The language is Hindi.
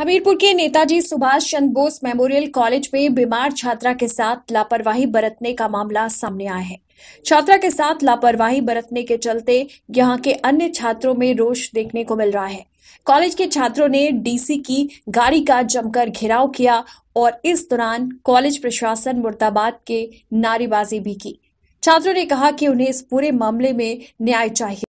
हमीरपुर के नेताजी सुभाष चंद्र बोस मेमोरियल कॉलेज में बीमार छात्रा के साथ लापरवाही बरतने का मामला सामने आया है छात्रा के साथ लापरवाही बरतने के चलते यहां के अन्य छात्रों में रोष देखने को मिल रहा है कॉलेज के छात्रों ने डीसी की गाड़ी का जमकर घेराव किया और इस दौरान कॉलेज प्रशासन मुर्दाबाद के नारेबाजी भी की छात्रों ने कहा कि उन्हें इस पूरे मामले में न्याय चाहिए